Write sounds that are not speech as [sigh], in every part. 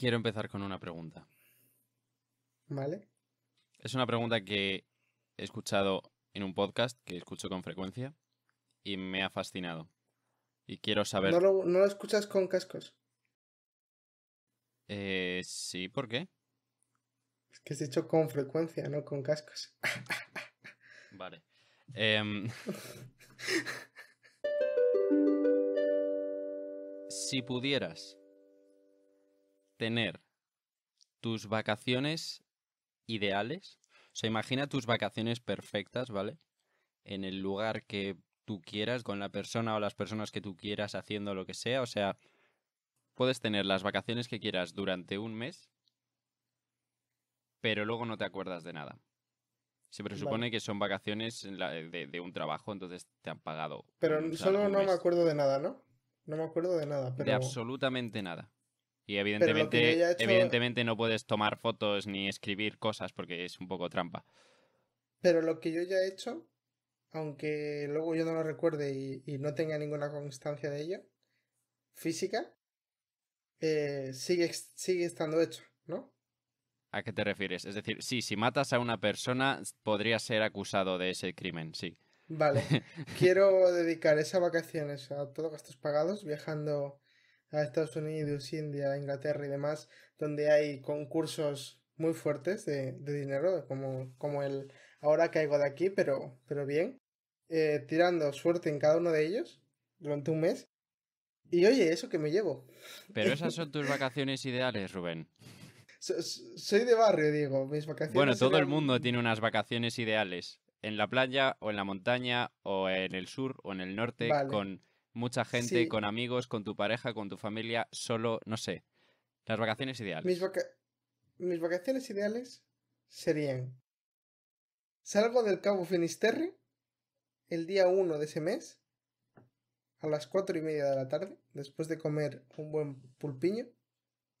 Quiero empezar con una pregunta. ¿Vale? Es una pregunta que he escuchado en un podcast que escucho con frecuencia y me ha fascinado. Y quiero saber. ¿No lo, escuchas con cascos? Eh, sí, ¿por qué? Es que has dicho con frecuencia, no con cascos. [laughs] vale. Em, [laughs] si pudieras tener tus vacaciones ideales. O sea, imagina tus vacaciones perfectas, ¿vale? En el lugar que tú quieras, con la persona o las personas que tú quieras, haciendo lo que sea. O sea, puedes tener las vacaciones que quieras durante un mes, pero luego no te acuerdas de nada. Se presupone que son vacaciones de, un trabajo, entonces te han pagado. Pero solo no me acuerdo de nada, ¿no? No me acuerdo de nada. Pero... De absolutamente nada. Y evidentemente, evidentemente no puedes tomar fotos ni escribir cosas porque es un poco trampa. Pero lo que yo ya he hecho, aunque luego yo no lo recuerde y, no tenga ninguna constancia de ello, física, eh, sigue, sigue estando hecho, ¿no? ¿A qué te refieres? Es decir, sí, si matas a una persona, podría ser acusado de ese crimen, sí. Vale. [laughs] Quiero dedicar esas vacaciones a todos gastos pagados viajando a Estados Unidos, India, Inglaterra y demás, donde hay concursos muy fuertes de, de dinero, como, como el ahora caigo de aquí, pero, pero bien, eh, tirando suerte en cada uno de ellos durante un mes. Y oye, eso que me llevo. Pero [laughs] esas son tus vacaciones ideales, Rubén. soy de barrio, digo, mis vacaciones. Bueno, todo el mundo tiene unas vacaciones ideales. En la playa, o en la montaña, o en el sur, o en el norte, con mucha gente, con amigos, con tu pareja, con tu familia, solo, no sé. Las vacaciones ideales. Mis, vacaciones ideales serían. Salgo del Cabo Finisterre el día 1 de ese mes a las 4 y media de la tarde, después de comer un buen pulpiño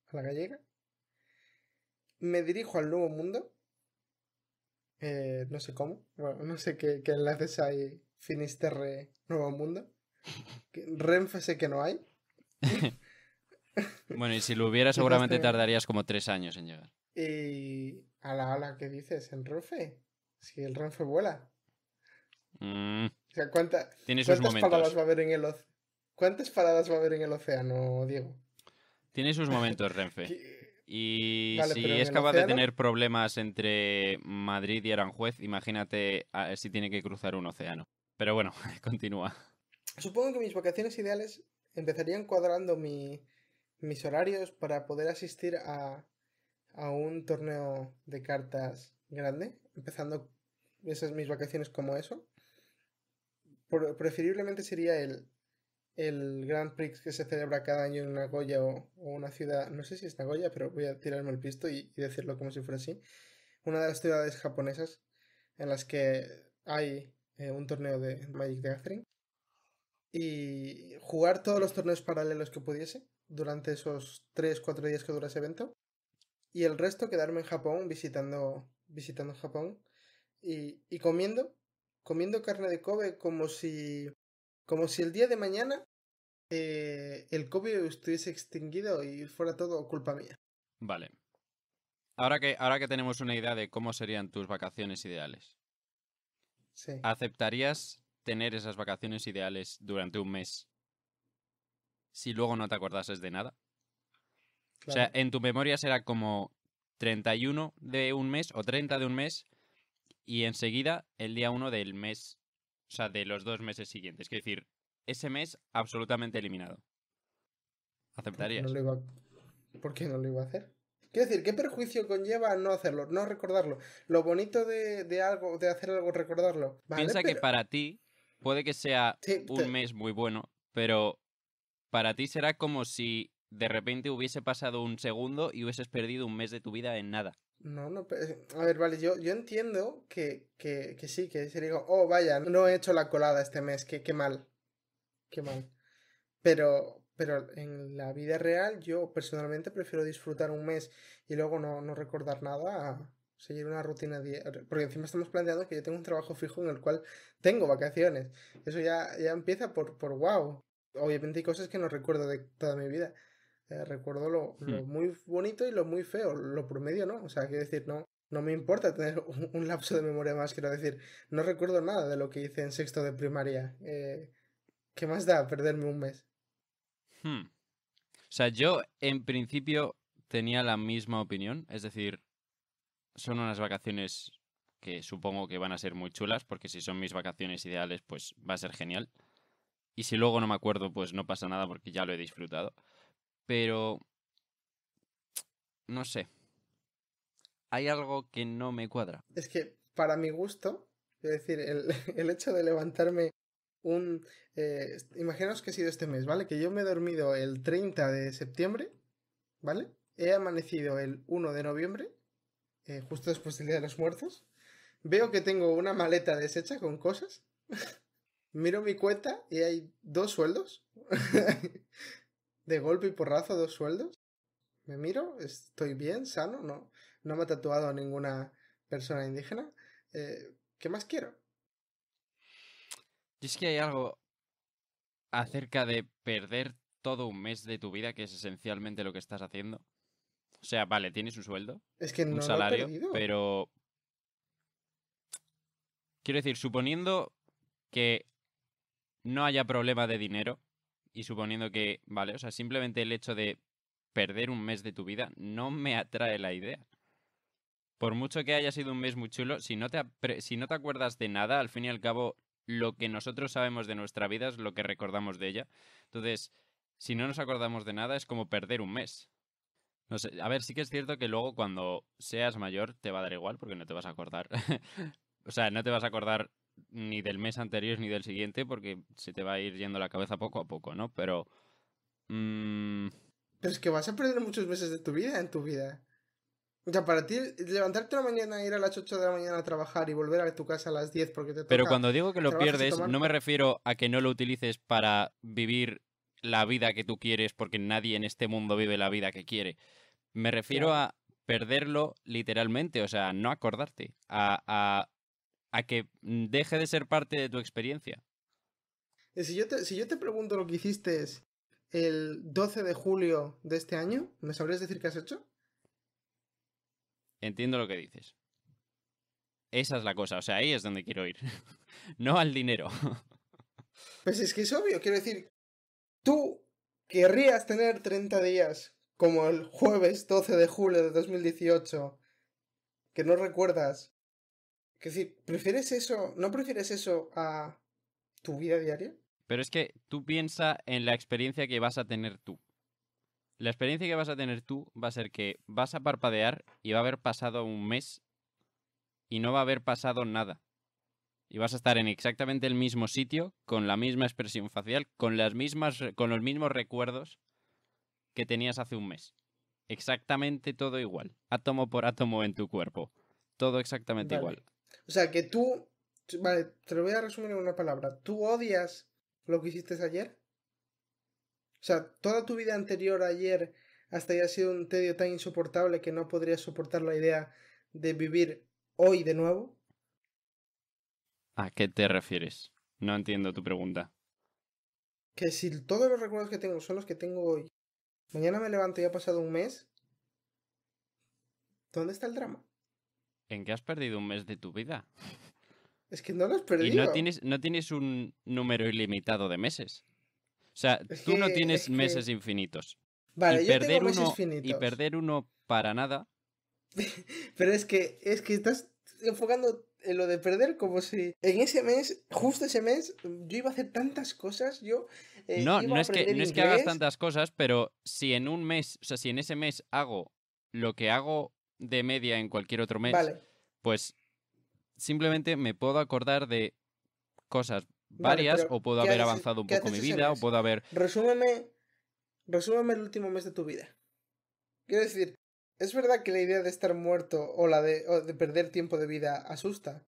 a la gallega. Me dirijo al Nuevo Mundo. Eh, no sé cómo. no sé qué enlaces hay Finisterre Nuevo Mundo. Renfe sé que no hay. [laughs] bueno, y si lo hubiera, [laughs] seguramente tardarías como tres años en llegar. Y a la ala que dices, en Renfe. Si el Renfe vuela. Mm. O ¿cuántas momentos. paradas va a haber en el ¿Cuántas paradas va a haber en el océano, Diego? Tiene sus momentos, Renfe. [laughs] Y si es capaz de tener problemas entre Madrid y Aranjuez, imagínate ah, si tiene que cruzar un océano. Pero bueno, continúa. Supongo que mis vacaciones ideales empezarían cuadrando mis horarios para poder asistir a, a un torneo de cartas grande, empezando esas mis vacaciones como eso. preferiblemente sería el, el Grand Prix que se celebra cada año en Nagoya o, o, una ciudad, no sé si es Nagoya, pero voy a tirarme el pisto y, decirlo como si fuera así, una de las ciudades japonesas en las que hay eh, un torneo de Magic the Gathering y jugar todos los torneos paralelos que pudiese durante esos 3-4 días que dura ese evento. Y el resto quedarme en Japón visitando, visitando Japón y, y comiendo, comiendo carne de Kobe como si, como si el día de mañana eh, el Kobe estuviese extinguido y fuera todo culpa mía. Vale. Ahora que, ahora que tenemos una idea de cómo serían tus vacaciones ideales, ¿aceptarías tener esas vacaciones ideales durante un mes si luego no te acordases de nada? O sea, en tu memoria será como 31 de un mes o 30 de un mes y enseguida el día 1 del mes, o sea, de los dos meses siguientes. Es decir, ese mes absolutamente eliminado. ¿Aceptarías? ¿Por qué no lo iba, a hacer? Quiero decir, ¿qué perjuicio conlleva no hacerlo, no recordarlo? Lo bonito de, algo, de hacer algo, recordarlo. Piensa que para ti puede que sea un mes muy bueno, pero para ti será como si de repente hubiese pasado un segundo y hubieses perdido un mes de tu vida en nada. No, no, pues, a ver, vale, yo, yo entiendo que, sí, que sería, digo, oh, vaya, no he hecho la colada este mes, qué que mal, qué mal. Pero, pero en la vida real yo personalmente prefiero disfrutar un mes y luego no, no recordar nada seguir una rutina Porque encima estamos planteando que yo tengo un trabajo fijo en el cual tengo vacaciones. Eso ya, ya empieza por, por wow. Obviamente hay cosas que no recuerdo de toda mi vida. Eh, recuerdo lo, hmm. muy bonito y lo muy feo. Lo promedio no. O sea, quiero decir, no, no me importa tener [laughs] un, lapso de memoria más. Quiero decir, no recuerdo nada de lo que hice en sexto de primaria. Eh, ¿Qué más da perderme un mes? Hmm. O sea, yo en principio tenía la misma opinión. Es decir, son unas vacaciones que supongo que van a ser muy chulas, porque si son mis vacaciones ideales, pues va a ser genial. Y si luego no me acuerdo, pues no pasa nada porque ya lo he disfrutado. Pero... No sé. Hay algo que no me cuadra. Es que, para mi gusto, es decir, [laughs] el, hecho de levantarme un... Eh, imaginaos que ha sido este mes, ¿vale? Que yo me he dormido el 30 de septiembre, ¿vale? He amanecido el 1 de noviembre eh, justo después del Día de los Muertos. Veo que tengo una maleta deshecha con cosas. [laughs] Miro mi cuenta y hay dos sueldos. [laughs] de golpe y porrazo, dos sueldos. Me miro, estoy bien, sano, no, no me ha tatuado a ninguna persona indígena. Eh, ¿Qué más quiero? Y es que hay algo acerca de perder todo un mes de tu vida, que es esencialmente lo que estás haciendo, o sea, vale, tienes un sueldo. Es que un salario, pero. Quiero decir, suponiendo que no haya problema de dinero y suponiendo que, vale, o sea, simplemente el hecho de perder un mes de tu vida no me atrae la idea. Por mucho que haya sido un mes muy chulo, si no te, si no te acuerdas de nada, al fin y al cabo, lo que nosotros sabemos de nuestra vida es lo que recordamos de ella. Entonces, si no nos acordamos de nada, es como perder un mes. No sé, a ver, sí que es cierto que luego cuando seas mayor te va a dar igual porque no te vas a acordar. [laughs] o sea, no te vas a acordar ni del mes anterior ni del siguiente porque se te va a ir yendo la cabeza poco a poco, ¿no? Pero... Mm, Pero es que vas a perder muchos meses de tu vida en tu vida. O sea, para ti, levantarte la mañana, ir a las 8 de la mañana a trabajar y volver a tu casa a las 10 porque te toca... Pero cuando digo que lo pierdes, no me refiero a que no lo utilices para vivir la vida que tú quieres, porque nadie en este mundo vive la vida que quiere. Me refiero a perderlo literalmente, o sea, no acordarte, a, a, que deje de ser parte de tu experiencia. Eh, si yo si yo te pregunto lo que hiciste el 12 de julio de este año, ¿me sabrías decir qué has hecho? Entiendo lo que dices. Esa es la cosa, o sea, ahí es donde quiero ir. [laughs] no al dinero. [laughs] Pues es que es obvio, quiero decir, ¿Tú querrías tener 30 días como el jueves 12 de julio de 2018 que no recuerdas? Es decir, ¿prefieres eso? ¿No prefieres eso a tu vida diaria? Pero es que tú piensa en la experiencia que vas a tener tú. La experiencia que vas a tener tú va a ser que vas a parpadear y va a haber pasado un mes y no va a haber pasado nada y vas a estar en exactamente el mismo sitio, con la misma expresión facial, con las mismas, con los mismos recuerdos que tenías hace un mes. Exactamente todo igual, átomo por átomo en tu cuerpo. Todo exactamente igual. O sea que tú, vale, te lo voy a resumir en una palabra. ¿Tú odias lo que hiciste ayer? O sea, toda tu vida anterior ayer hasta ya ha sido un tedio tan insoportable que no podrías soportar la idea de vivir hoy de nuevo. ¿A qué te refieres? No entiendo tu pregunta. Que si todos los recuerdos que tengo son los que tengo hoy, mañana me levanto y ha pasado un mes, ¿dónde está el drama? ¿En qué has perdido un mes de tu vida? Es que no lo has perdido. Y no tienes, no tienes un número ilimitado de meses. O sea, tú no tienes meses infinitos. Vale, y perder uno, Y perder uno para nada. [laughs] Pero es que, es que estás enfocando en eh, lo de perder como si en ese mes, justo ese mes, yo iba a hacer tantas cosas, yo... Eh, no, no, es que, no es que hagas tantas cosas, pero si en un mes, o sea, si en ese mes hago lo que hago de media en cualquier otro mes, pues simplemente me puedo acordar de cosas varias o puedo haber avanzado un poco mi vida o puedo haber... Resúmeme, resúmeme el último mes de tu vida. Quiero decir, es verdad que la idea de estar muerto o la de, perder tiempo de vida asusta,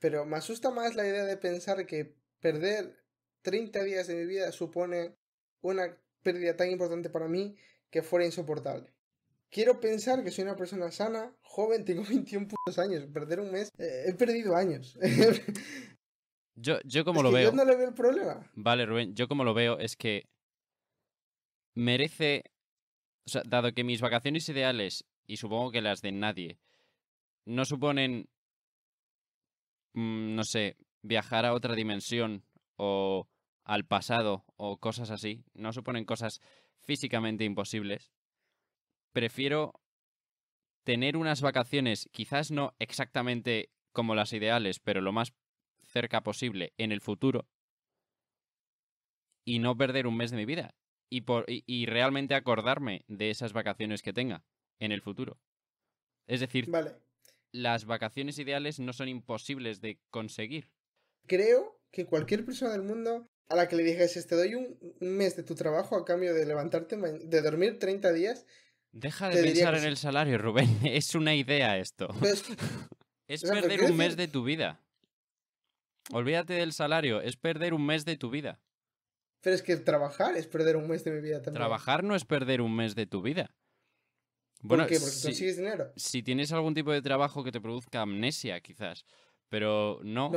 pero me asusta más la idea de pensar que perder 30 días de mi vida supone una pérdida tan importante para mí que fuera insoportable. Quiero pensar que soy una persona sana, joven, tengo 21 años. Perder un mes, eh, he perdido años. [laughs] yo, yo como lo veo. Yo no le veo el problema. Vale, Rubén, yo como lo veo es que merece dado que mis vacaciones ideales, y supongo que las de nadie, no suponen, mm, no sé, viajar a otra dimensión o al pasado o cosas así, no suponen cosas físicamente imposibles, prefiero tener unas vacaciones, quizás no exactamente como las ideales, pero lo más cerca posible en el futuro, y no perder un mes de mi vida y, y, realmente acordarme de esas vacaciones que tenga en el futuro. Es decir, las vacaciones ideales no son imposibles de conseguir. Creo que cualquier persona del mundo a la que le dijes, te doy un, mes de tu trabajo a cambio de levantarte, de dormir 30 días. Deja de pensar en el salario, Rubén. [laughs] Es una idea esto. Pues, [laughs] es perder un mes de tu vida. Olvídate del salario, es perder un mes de tu vida. Pero es que trabajar es perder un mes de mi vida también. Trabajar no es perder un mes de tu vida. Bueno, ¿Por qué? si, dinero. Si tienes algún tipo de trabajo que te produzca amnesia, quizás. Pero no.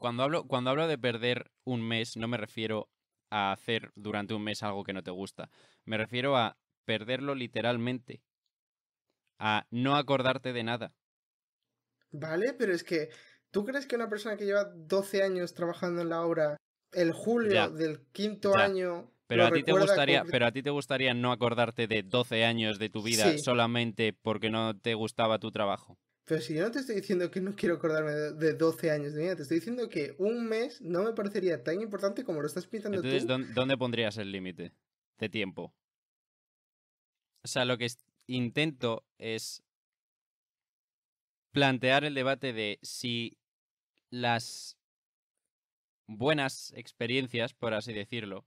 Cuando hablo, cuando hablo de perder un mes, no me refiero a hacer durante un mes algo que no te gusta. Me refiero a perderlo literalmente. A no acordarte de nada. Vale, pero es que. ¿Tú crees que una persona que lleva 12 años trabajando en la obra el julio del quinto año. Pero a, ti te gustaría, pero a ti te gustaría no acordarte de 12 años de tu vida solamente porque no te gustaba tu trabajo. Pero si yo no te estoy diciendo que no quiero acordarme de 12 años de vida, te estoy diciendo que un mes no me parecería tan importante como lo estás pintando tú. Entonces, ¿dónde pondrías el límite de tiempo? O sea, lo que intento es plantear el debate de si las buenas experiencias, por así decirlo,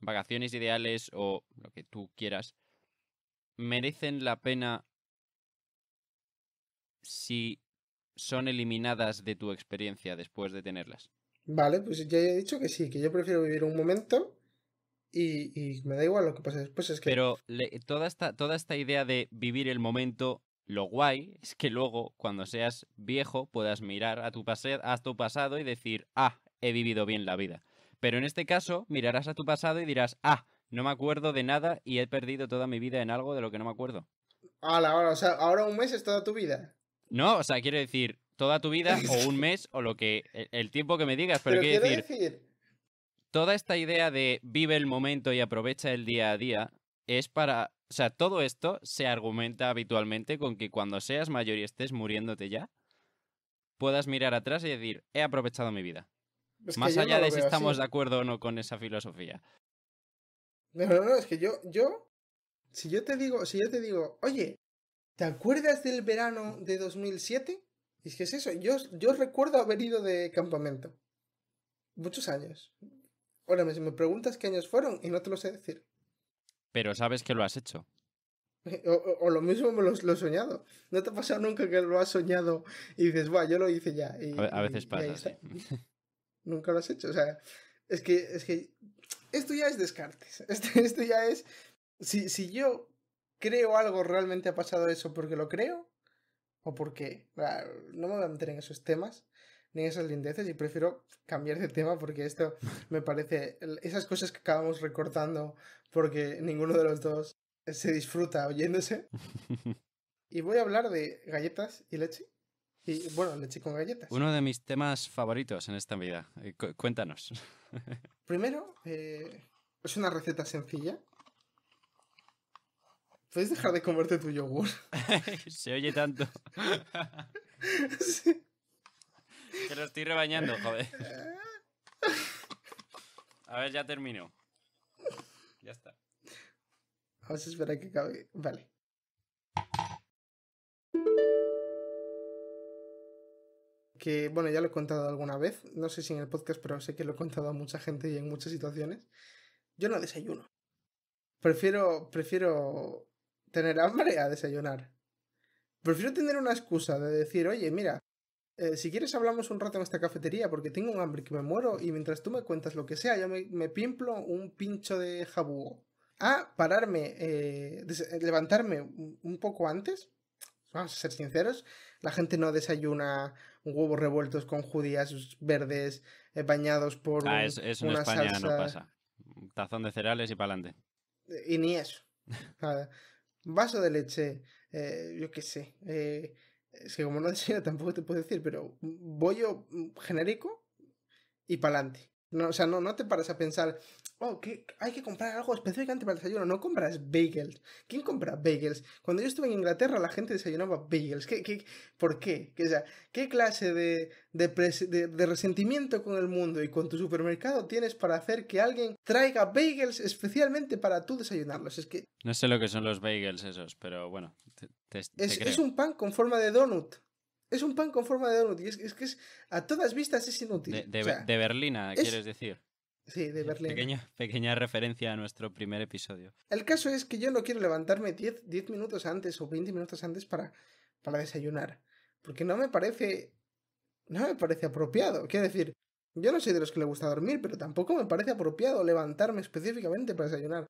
vacaciones ideales o lo que tú quieras, merecen la pena si son eliminadas de tu experiencia después de tenerlas. Vale, pues ya he dicho que sí, que yo prefiero vivir un momento y, me da igual lo que pase después. Es que... Pero toda, esta, toda esta idea de vivir el momento lo guay es que luego, cuando seas viejo, puedas mirar a tu, a tu pasado y decir, ah, he vivido bien la vida. Pero en este caso, mirarás a tu pasado y dirás, ah, no me acuerdo de nada y he perdido toda mi vida en algo de lo que no me acuerdo. Ahora, ahora, o sea, ahora un mes es toda tu vida. No, o sea, quiero decir, toda tu vida o un [laughs] mes o lo que, e, el tiempo que me digas, pero, quiero, decir, toda esta idea de vive el momento y aprovecha el día a día es para o sea, todo esto se argumenta habitualmente con que cuando seas mayor y estés muriéndote ya, puedas mirar atrás y decir, he aprovechado mi vida. Más allá de si estamos de acuerdo o no con esa filosofía. No, no, no, es que yo, yo, si yo te digo, si yo te digo, oye, ¿te acuerdas del verano de 2007? Y es que es eso, yo, yo recuerdo haber ido de campamento. Muchos años. Ahora, si me preguntas qué años fueron y no te lo sé decir. Pero sabes que lo has hecho. [laughs] O, lo mismo me lo, he soñado. ¿No te ha pasado nunca que lo has soñado y dices, bueno, yo lo hice ya? a, veces pasa, [laughs] Nunca lo has hecho. O sea, es que, es que esto ya es descartes. [laughs] Este, esto, ya es. Si, si yo creo algo realmente ha pasado eso porque lo creo, o porque no me voy a meter en esos temas ni esas lindeces y prefiero cambiar de tema porque esto me parece esas cosas que acabamos recortando porque ninguno de los dos se disfruta oyéndose. [laughs] Y voy a hablar de galletas y leche. Y bueno, leche con galletas. Uno de mis temas favoritos en esta vida. Eh, cuéntanos. [laughs] Primero, eh, es una receta sencilla. ¿Puedes dejar de comerte tu yogur? [laughs] se oye tanto. Que lo estoy rebañando, joder. [laughs] A ver, ya termino. Ya está. Vamos a esperar a que acabe. Vale. Que bueno, ya lo he contado alguna vez. No sé si en el podcast, pero sé que lo he contado a mucha gente y en muchas situaciones. Yo no desayuno. Prefiero, prefiero tener hambre a desayunar. Prefiero tener una excusa de decir, oye, mira, eh, si quieres hablamos un rato en esta cafetería porque tengo un hambre que me muero y mientras tú me cuentas lo que sea, yo me, me pimplo un pincho de jabugo. A pararme, eh, eh, levantarme un poco antes, vamos a ser sinceros, la gente no desayuna huevos revueltos con judías verdes bañados por ah, es, una no pasa. tazón de cereales y pa'lante. Y ni eso. Vaso de leche, yo qué sé es que como no decía [laughs] tampoco te puedo decir, pero bollo mm, genérico y pa'lante. No, o sea, no, no te paras a pensar oh, que hay que comprar algo específicamente para el desayuno, no compras bagels. ¿Quién compra bagels? Cuando yo estuve en Inglaterra la gente desayunaba bagels. ¿Qué, qué, por qué? O sea, ¿qué clase de, de, resentimiento con el mundo y con tu supermercado tienes para hacer que alguien traiga bagels especialmente para tú desayunarlos? Es que... No sé lo que son los bagels esos, pero bueno. es, un pan con forma de donut. Es un pan con forma de donut es, que es, a todas vistas es inútil. De, de, Berlina, quieres decir. Sí, de eh, Berlín. [laughs] Pequeña, referencia a nuestro primer episodio. El caso es que yo no quiero levantarme 10, 10 minutos antes o 20 minutos antes para, para desayunar. Porque no me parece. No me parece apropiado. Quiero decir, yo no soy de los que le gusta dormir, pero tampoco me parece apropiado levantarme específicamente para desayunar.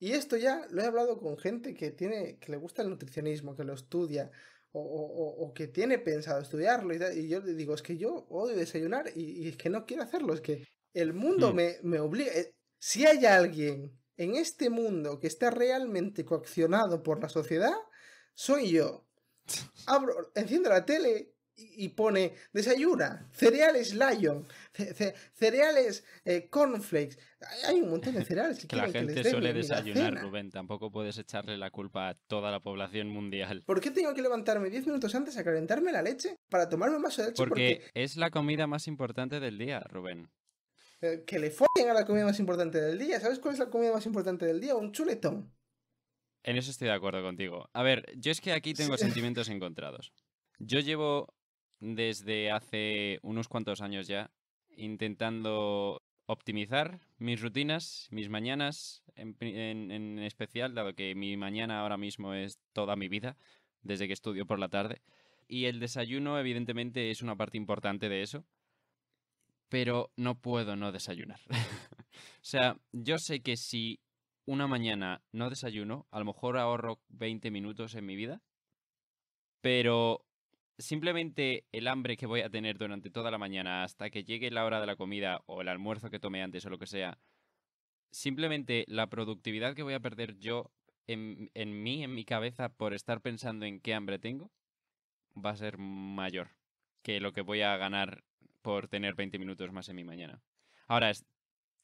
Y esto ya lo he hablado con gente que tiene. que le gusta el nutricionismo, que lo estudia, o, o, que tiene pensado estudiarlo y, yo le digo, es que yo odio desayunar y, y, es que no quiero hacerlo, es que el mundo mm. me, me obliga. Eh, si hay alguien en este mundo que está realmente coaccionado por la sociedad, soy yo. [laughs] Abro, enciendo la tele y, pone desayuna, cereales Lion, cereales eh, Cornflakes. Hay un montón de cereales que, [laughs] que la gente suele desayunar, Rubén. Tampoco puedes echarle la culpa a toda la población mundial. ¿Por qué tengo que levantarme 10 minutos antes a calentarme la leche para tomarme un de leche? porque... es la comida más importante del día, Rubén. Eh, que le follen a la comida más importante del día. ¿Sabes cuál es la comida más importante del día? Un chuletón. En eso estoy de acuerdo contigo. A ver, yo es que aquí tengo sentimientos encontrados. Yo llevo desde hace unos cuantos años ya intentando optimizar mis rutinas, mis mañanas, en, especial, dado que mi mañana ahora mismo es toda mi vida, desde que estudio por la tarde. Y el desayuno, evidentemente, es una parte importante de eso pero no puedo no desayunar. [laughs] o sea, yo sé que si una mañana no desayuno, a lo mejor ahorro 20 minutos en mi vida, pero simplemente el hambre que voy a tener durante toda la mañana hasta que llegue la hora de la comida o el almuerzo que tome antes o lo que sea, simplemente la productividad que voy a perder yo en, en mí, en mi cabeza, por estar pensando en qué hambre tengo, va a ser mayor que lo que voy a ganar por tener 20 minutos más en mi mañana. Ahora,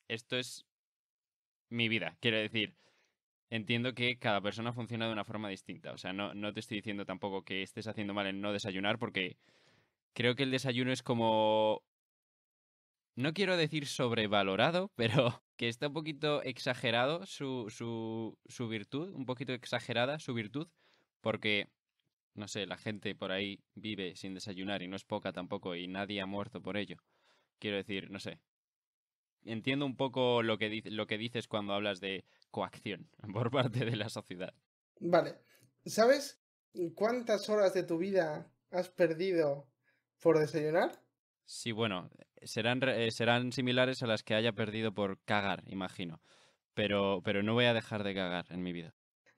esto es mi vida, quiero decir. Entiendo que cada persona funciona de una forma distinta. O sea, no, no te estoy diciendo tampoco que estés haciendo mal en no desayunar, porque creo que el desayuno es como no quiero decir sobrevalorado, [laughs] pero que está un poquito exagerado su, su, su, virtud, un poquito exagerada su virtud, porque no sé, la gente por ahí vive sin desayunar y no es poca tampoco y nadie ha muerto por ello. Quiero decir, no sé. Entiendo un poco lo que, lo que dices cuando hablas de coacción [laughs] por parte de la sociedad. Vale. ¿Sabes cuántas horas de tu vida has perdido por desayunar? Sí, bueno, serán, eh, serán similares a las que haya perdido por cagar, imagino. Pero, pero no voy a dejar de cagar en mi vida.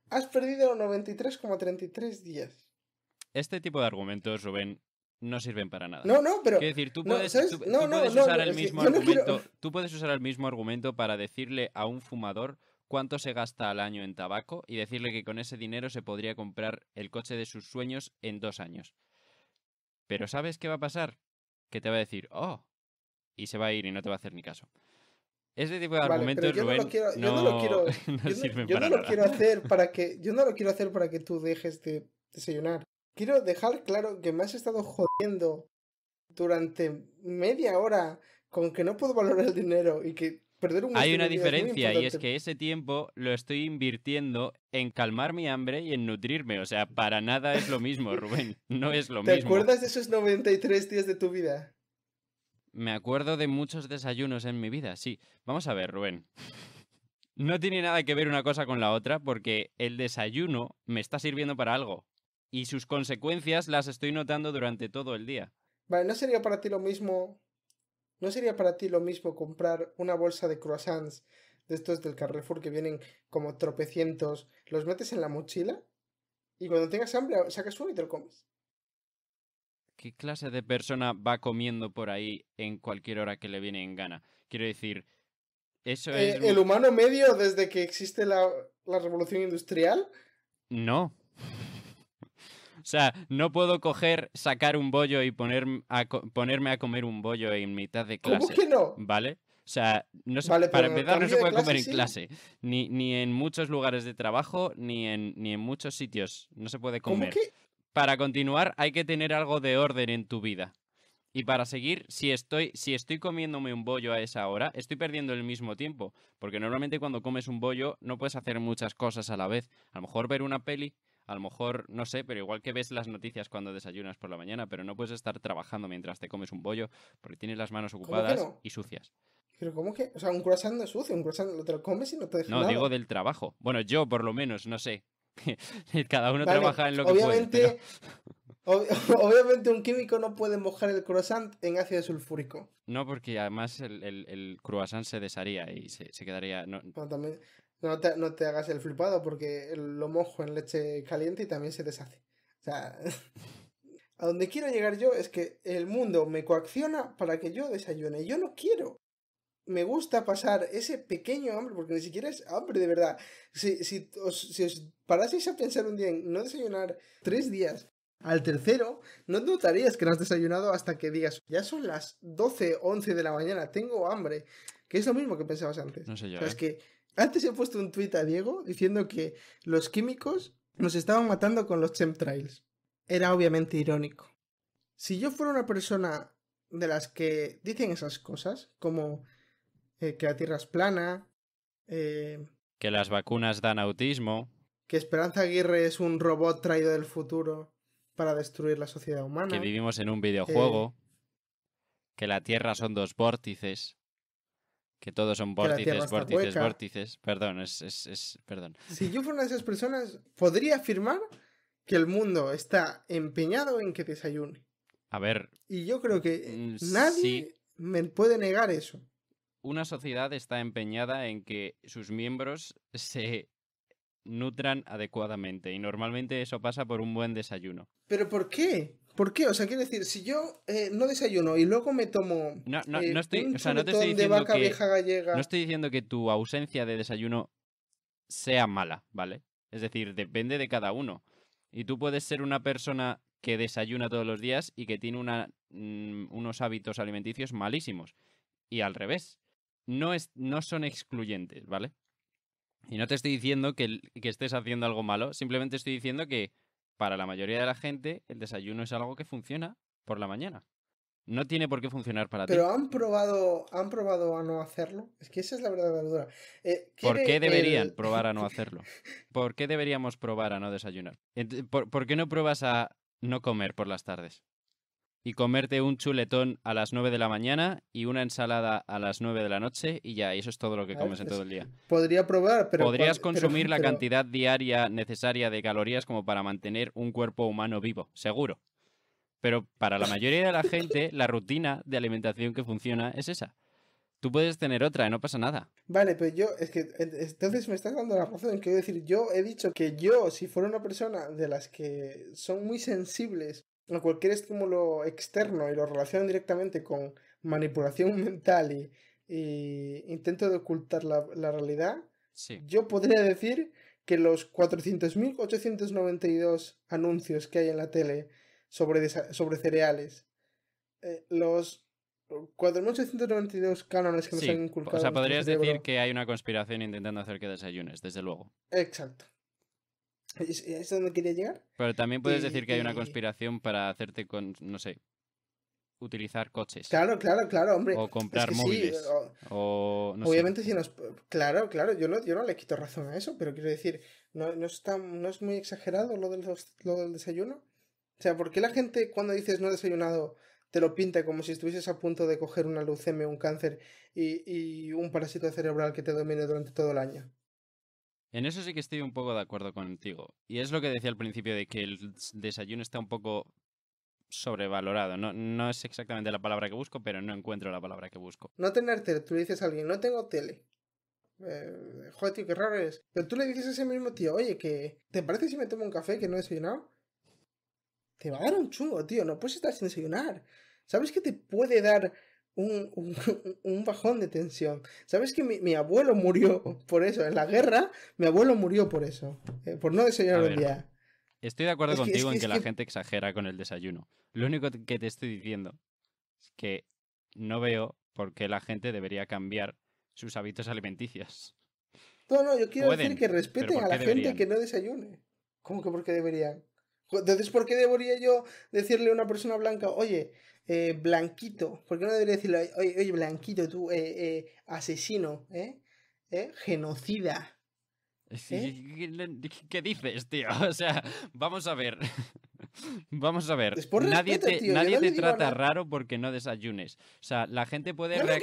Has perdido 93,33 días este tipo de argumentos, Rubén, no sirven para nada. No, no, pero. Quiero decir, tú puedes, usar el mismo argumento. para decirle a un fumador cuánto se gasta al año en tabaco y decirle que con ese dinero se podría comprar el coche de sus sueños en dos años. Pero ¿sabes qué va a pasar? Que te va a decir, oh, y se va a ir y no te va a hacer ni caso. Ese tipo de argumentos, Rubén, no, lo yo no lo quiero hacer para que tú dejes de desayunar. Quiero dejar claro que me has estado jodiendo durante media hora con que no puedo valorar el dinero y que perder un Hay una diferencia y es que ese tiempo lo estoy invirtiendo en calmar mi hambre y en nutrirme. O sea, para nada es lo mismo, [laughs] Rubén. No es lo mismo. ¿Te acuerdas de esos 93 días de tu vida? Me acuerdo de muchos desayunos en mi vida, sí. Vamos a ver, Rubén. No tiene nada que ver una cosa con la otra porque el desayuno me está sirviendo para algo y sus consecuencias las estoy notando durante todo el día. Vale, ¿no sería para ti lo mismo? ¿No sería para ti lo mismo comprar una bolsa de croissants de estos del Carrefour que vienen como tropecientos, los metes en la mochila y cuando tengas hambre ah, sacas uno y te lo comes? ¿Qué clase de persona va comiendo por ahí en cualquier hora que le viene en gana? Quiero decir, eso eh, es... ¿El humano medio desde que existe la revolución industrial? No, o sea, no puedo coger, sacar un bollo y poner ponerme a comer un bollo en mitad de clase. ¿Cómo que no? ¿Vale? O sea, no se, para empezar no se puede comer en clase, ni, ni, en muchos lugares de trabajo, ni en, ni en muchos sitios, no se puede comer. ¿Cómo que? Para continuar hay que tener algo de orden en tu vida. Y para seguir, si estoy, si estoy comiéndome un bollo a esa hora, estoy perdiendo el mismo tiempo. Porque normalmente cuando comes un bollo no puedes hacer muchas cosas a la vez. A lo mejor ver una peli, a lo mejor, no sé, pero igual que ves las noticias cuando desayunas por la mañana, pero no puedes estar trabajando mientras te comes un bollo porque tienes las manos ocupadas y sucias. Pero ¿cómo que? O sea, un croissant no es sucio, un croissant lo te lo comes y no te deja No, digo del trabajo. Bueno, yo por lo menos, no sé. [laughs] Cada uno trabaja en lo que obviamente, puede. [laughs] [laughs] obviamente un químico no puede mojar el croissant en ácido sulfúrico. No, porque además el, el, croissant se desharía y se, quedaría... No... No te, no te hagas el flipado porque lo mojo en leche caliente y también se deshace. O sea, [laughs] a donde quiero llegar yo es que el mundo me coacciona para que yo desayune. Yo no quiero. Me gusta pasar ese pequeño hambre, porque ni siquiera es hambre de verdad. Si, si, os, si paraseis a pensar un día en no desayunar tres días, al tercero, no notarías que no has desayunado hasta que digas, ya son las 12, 11 de la mañana, tengo hambre. Que es lo mismo que pensabas antes. No O sea, es ¿eh? que antes he puesto un tuit a Diego diciendo que los químicos nos estaban matando con los chemtrails. Era obviamente irónico. Si yo fuera una persona de las que dicen esas cosas, como eh, que la Tierra es plana, eh, que las vacunas dan autismo, que Esperanza Aguirre es un robot traído del futuro para destruir la sociedad humana, que vivimos en un eh, videojuego, que la Tierra son dos vórtices, que todos son vórtices, vórtices, vórtices. Perdón, es, es, es, perdón. Si yo fuera una de esas personas, podría afirmar que el mundo está empeñado en que desayune. A ver. Y yo creo que mm, nadie me puede negar eso. Una sociedad está empeñada en que sus miembros se nutran adecuadamente y normalmente eso pasa por un buen desayuno. ¿Pero por qué? ¿Por qué? O sea, quiero decir, si yo eh, no desayuno y luego me tomo no, estoy, diciendo que, No estoy diciendo que tu ausencia de desayuno sea mala, ¿vale? Es decir, depende de cada uno. Y tú puedes ser una persona que desayuna todos los días y que tiene mm, unos hábitos alimenticios malísimos. Y al revés. No, es, no son excluyentes, ¿vale? Y no te estoy diciendo que estés haciendo algo malo, simplemente estoy diciendo que para la mayoría de la gente, el desayuno es algo que funciona por la mañana. No tiene por qué funcionar para ti. Pero han probado, han probado a no hacerlo. Es que esa es la verdadera duda. Eh, ¿Por qué deberían probar a no [laughs] hacerlo? ¿Por qué deberíamos probar a no desayunar? ¿Por, qué no pruebas a no comer por las tardes? y comerte un chuletón a las 9 de la mañana y una ensalada a las 9 de la noche y ya, y eso es todo lo que ah, comes en todo el día. Podría probar, pero... Podrías consumir la cantidad diaria necesaria de calorías como para mantener un cuerpo humano vivo, seguro. Pero para la mayoría de la gente, la rutina de alimentación que funciona es esa. Tú puedes tener otra, no pasa nada. Vale, pero pues yo, es que entonces me estás dando la razón. Quiero decir, yo he dicho que yo, si fuera una persona de las que son muy sensibles cualquier estímulo externo y lo relacionan directamente con manipulación [laughs] mental y, intento de ocultar la, la realidad, yo podría decir que los 400.892 anuncios que hay en la tele sobre, sobre cereales, eh, los 4.892 cánones que nos han inculcado. O sea, podrías decir que hay una conspiración intentando hacer que desayunes, desde luego. Exacto. [laughs] ¿Eso donde quiere llegar? Pero también puedes decir que hay una conspiración para hacerte con, no sé, utilizar coches. Claro, claro, claro, hombre. O comprar móviles. obviamente si Claro, claro, yo no, yo no le quito razón a eso, pero quiero decir, no, no, es, no es muy exagerado lo del, lo del desayuno. O sea, ¿por qué la gente cuando dices no he desayunado te lo pinta como si estuvieses a punto de coger una leucemia, un cáncer y, y un parásito cerebral que te domine durante todo el año? En eso sí que estoy un poco de acuerdo contigo. Y es lo que decía al principio de que el desayuno está un poco sobrevalorado. No, no es exactamente la palabra que busco, pero no encuentro la palabra que busco. No tener tele, tú le dices a alguien, no tengo tele. Eh, joder, tío, qué raro es. Pero tú le dices a ese mismo tío, oye, que ¿te parece si me tomo un café que no he desayunado? Te va a dar un chungo, tío. No puedes estar sin desayunar. ¿Sabes que te puede dar [laughs] un, bajón de tensión. ¿Sabes que mi, abuelo murió por eso? En la guerra, mi abuelo murió por eso, eh, por no desayunar un día. Estoy de acuerdo contigo en que, la gente exagera con el desayuno. Lo único que te estoy diciendo es que no veo por qué la gente debería cambiar sus hábitos alimenticios. No, no, yo quiero decir que respeten a la gente que no desayune. ¿Cómo que por qué deberían? Entonces, ¿por qué debería yo decirle a una persona blanca, oye, eh, blanquito? ¿Por qué no debería decirle, oye, blanquito, tú, eh, eh, asesino, ¿eh? Genocida. ¿Qué dices, tío? [laughs] O sea, vamos a ver. [laughs] Vamos a ver. Pues nadie te, nadie te trata raro porque no desayunes. O sea, la gente puede La,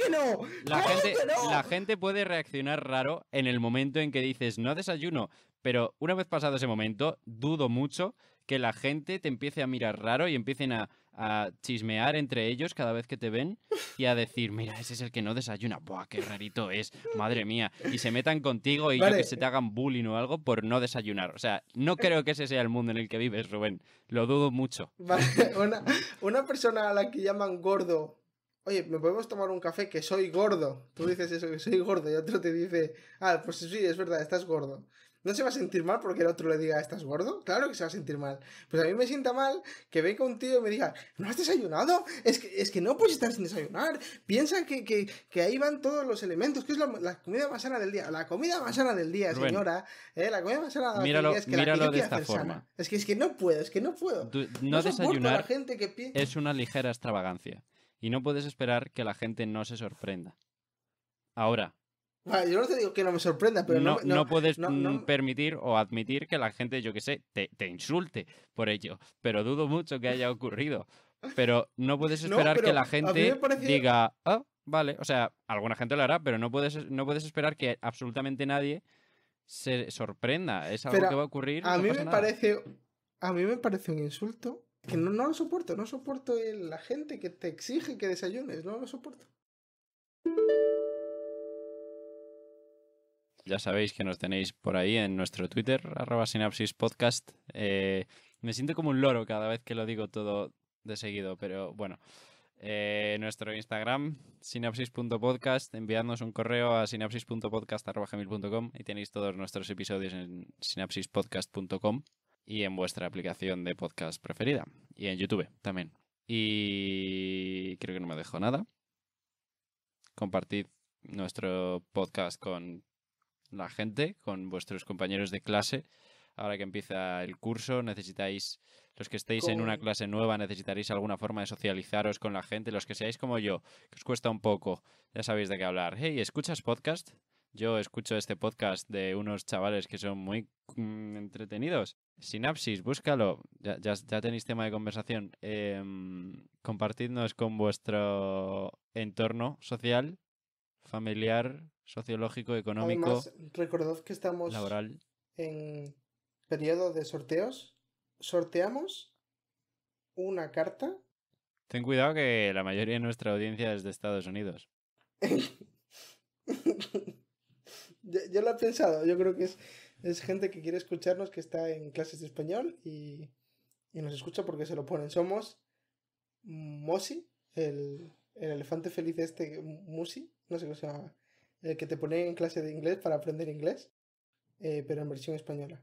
la gente puede reaccionar raro en el momento en que dices no desayuno. Pero una vez pasado ese momento, dudo mucho que la gente te empiece a mirar raro y empiecen a, a, chismear entre ellos cada vez que te ven y a decir, mira, ese es el que no desayuna, ¡buah, qué rarito es! ¡Madre mía! Y se metan contigo y yo que se te hagan bullying o algo por no desayunar. O sea, no creo que ese sea el mundo en el que vives, Rubén. Lo dudo mucho. [laughs] una, una persona a la que llaman gordo oye, ¿me podemos tomar un café? Que soy gordo. Tú dices eso, que soy gordo, y otro te dice, ah, pues sí, es verdad, estás gordo. No se va a sentir mal porque el otro le diga, ¿estás gordo? Claro que se va a sentir mal. Pues a mí me sienta mal que venga un tío y me diga, ¿no has desayunado? Es que, es que no puedes estar sin desayunar. Piensa que, ahí van todos los elementos, que es la, comida más sana del día. La comida más sana del día, señora. ¿eh? La comida más sana del míralo, día es míralo de esta forma. Es que, es que no puedo, es que no puedo. no, desayunar es una ligera extravagancia. Y no puedes esperar que la gente no se sorprenda. Ahora, yo no te digo que no me sorprenda, pero no, no, puedes mm, permitir o admitir que la gente, yo que sé, te, insulte por ello. Pero dudo mucho que haya ocurrido. Pero no puedes esperar que la gente diga, ah, vale. O sea, alguna gente lo hará, pero no puedes, no puedes esperar que absolutamente nadie se sorprenda. Es algo que va a ocurrir. A mí me parece. A mí me parece un insulto que no, no lo soporto. No soporto la gente que te exige que desayunes. No lo soporto. Ya sabéis que nos tenéis por ahí en nuestro Twitter, arroba podcast. Eh, me siento como un loro cada vez que lo digo todo de seguido, pero bueno. Eh, nuestro Instagram, sinapsis.podcast, enviadnos un correo a sinapsis.podcast.com y tenéis todos nuestros episodios en sinapsispodcast.com y en vuestra aplicación de podcast preferida y en YouTube también. Y creo que no me dejo nada. Compartid nuestro podcast con la gente, con vuestros compañeros de clase. Ahora que empieza el curso, necesitáis, los que estéis en una clase nueva, necesitaréis alguna forma de socializaros con la gente. Los que seáis como yo, que os cuesta un poco, ya sabéis de qué hablar. Hey, ¿escuchas podcast? Yo escucho este podcast de unos chavales que son muy mm, entretenidos. Sinapsis, búscalo. Ya, tenéis tema de conversación. Em, compartidnos con vuestro entorno social familiar, sociológico, económico. recordad que estamos en periodo de sorteos. Sorteamos una carta. Ten cuidado que la mayoría de nuestra audiencia es de Estados Unidos. [laughs] yo, lo he pensado, yo creo que es, gente que quiere escucharnos, que está en clases de español y, nos escucha porque se lo ponen. Somos Mosi, el, el elefante feliz este, Musi, no sé cómo se llamaba, el que te pone en clase de inglés para aprender inglés, eh, pero en versión española.